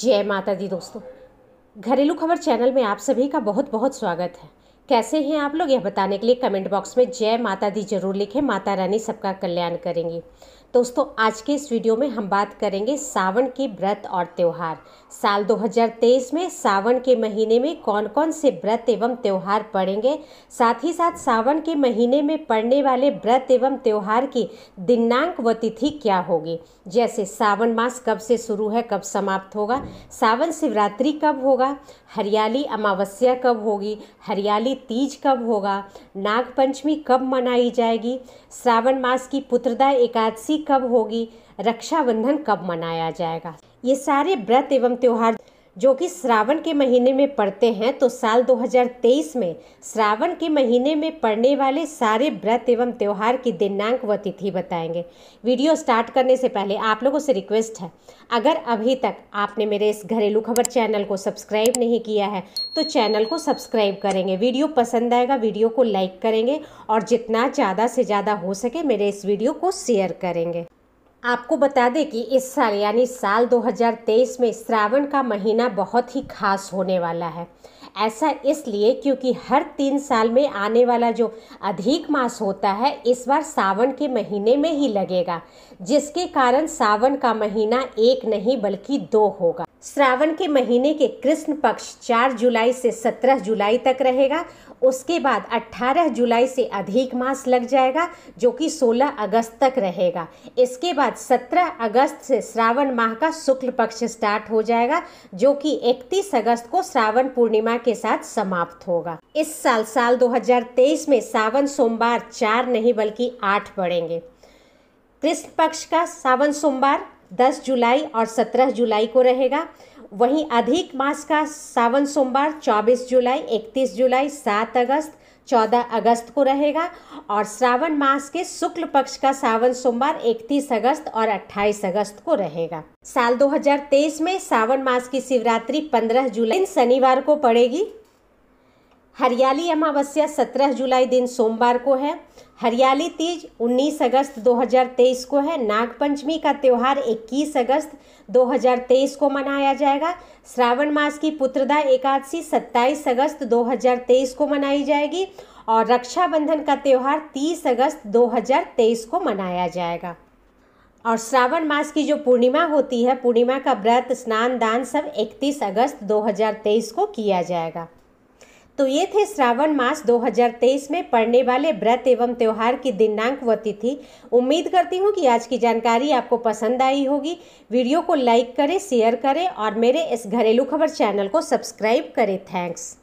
जय माता दी दोस्तों घरेलू खबर चैनल में आप सभी का बहुत बहुत स्वागत है कैसे हैं आप लोग यह बताने के लिए कमेंट बॉक्स में जय माता दी जरूर लिखें माता रानी सबका कल्याण करेंगी दोस्तों आज के इस वीडियो में हम बात करेंगे सावन के व्रत और त्यौहार साल 2023 में सावन के महीने में कौन कौन से व्रत एवं त्यौहार पड़ेंगे साथ ही साथ सावन के महीने में पड़ने वाले व्रत एवं त्यौहार की दिनांक व तिथि क्या होगी जैसे सावन मास कब से शुरू है कब समाप्त होगा सावन शिवरात्रि कब होगा हरियाली अमावस्या कब होगी हरियाली तीज कब होगा नागपंचमी कब मनाई जाएगी श्रावण मास की पुत्रदा एकादशी कब होगी रक्षाबंधन कब मनाया जाएगा ये सारे व्रत एवं त्यौहार जो कि श्रावण के महीने में पड़ते हैं तो साल 2023 में श्रावण के महीने में पड़ने वाले सारे व्रत एवं त्यौहार की दिनांक व तिथि बताएंगे वीडियो स्टार्ट करने से पहले आप लोगों से रिक्वेस्ट है अगर अभी तक आपने मेरे इस घरेलू खबर चैनल को सब्सक्राइब नहीं किया है तो चैनल को सब्सक्राइब करेंगे वीडियो पसंद आएगा वीडियो को लाइक करेंगे और जितना ज़्यादा से ज़्यादा हो सके मेरे इस वीडियो को शेयर करेंगे आपको बता दें कि इस साल यानी साल 2023 में श्रावण का महीना बहुत ही खास होने वाला है ऐसा इसलिए क्योंकि हर तीन साल में आने वाला जो अधिक मास होता है इस बार सावन के महीने में ही लगेगा जिसके कारण सावन का महीना एक नहीं बल्कि दो होगा श्रावण के महीने के कृष्ण पक्ष 4 जुलाई से 17 जुलाई तक रहेगा उसके बाद 18 जुलाई से अधिक मास लग जाएगा जो कि 16 अगस्त तक रहेगा इसके बाद 17 अगस्त से श्रावण माह का शुक्ल पक्ष स्टार्ट हो जाएगा जो कि 31 अगस्त को श्रावण पूर्णिमा के साथ समाप्त होगा इस साल साल 2023 में सावन सोमवार चार नहीं बल्कि आठ बढ़ेंगे कृष्ण पक्ष का सावन सोमवार 10 जुलाई और 17 जुलाई को रहेगा वहीं अधिक मास का सावन सोमवार 24 जुलाई 31 जुलाई 7 अगस्त 14 अगस्त को रहेगा और श्रावण मास के शुक्ल पक्ष का सावन सोमवार 31 अगस्त और 28 अगस्त को रहेगा साल 2023 में सावन मास की शिवरात्रि 15 जुलाई शनिवार को पड़ेगी हरियाली अमावस्या 17 जुलाई दिन सोमवार को है हरियाली तीज 19 अगस्त 2023 को है नागपंचमी का त्यौहार 21 अगस्त 2023 को मनाया जाएगा श्रावण मास की पुत्रदा एकादशी 27 अगस्त 2023 को मनाई जाएगी और रक्षाबंधन का त्यौहार 30 अगस्त 2023 को मनाया जाएगा और श्रावण मास की जो पूर्णिमा होती है पूर्णिमा का व्रत स्नान दान सब 31 अगस्त 2023 को किया जाएगा तो ये थे श्रावण मास 2023 में पड़ने वाले व्रत एवं त्यौहार की दिनांक व तिथि उम्मीद करती हूँ कि आज की जानकारी आपको पसंद आई होगी वीडियो को लाइक करें शेयर करें और मेरे इस घरेलू खबर चैनल को सब्सक्राइब करें थैंक्स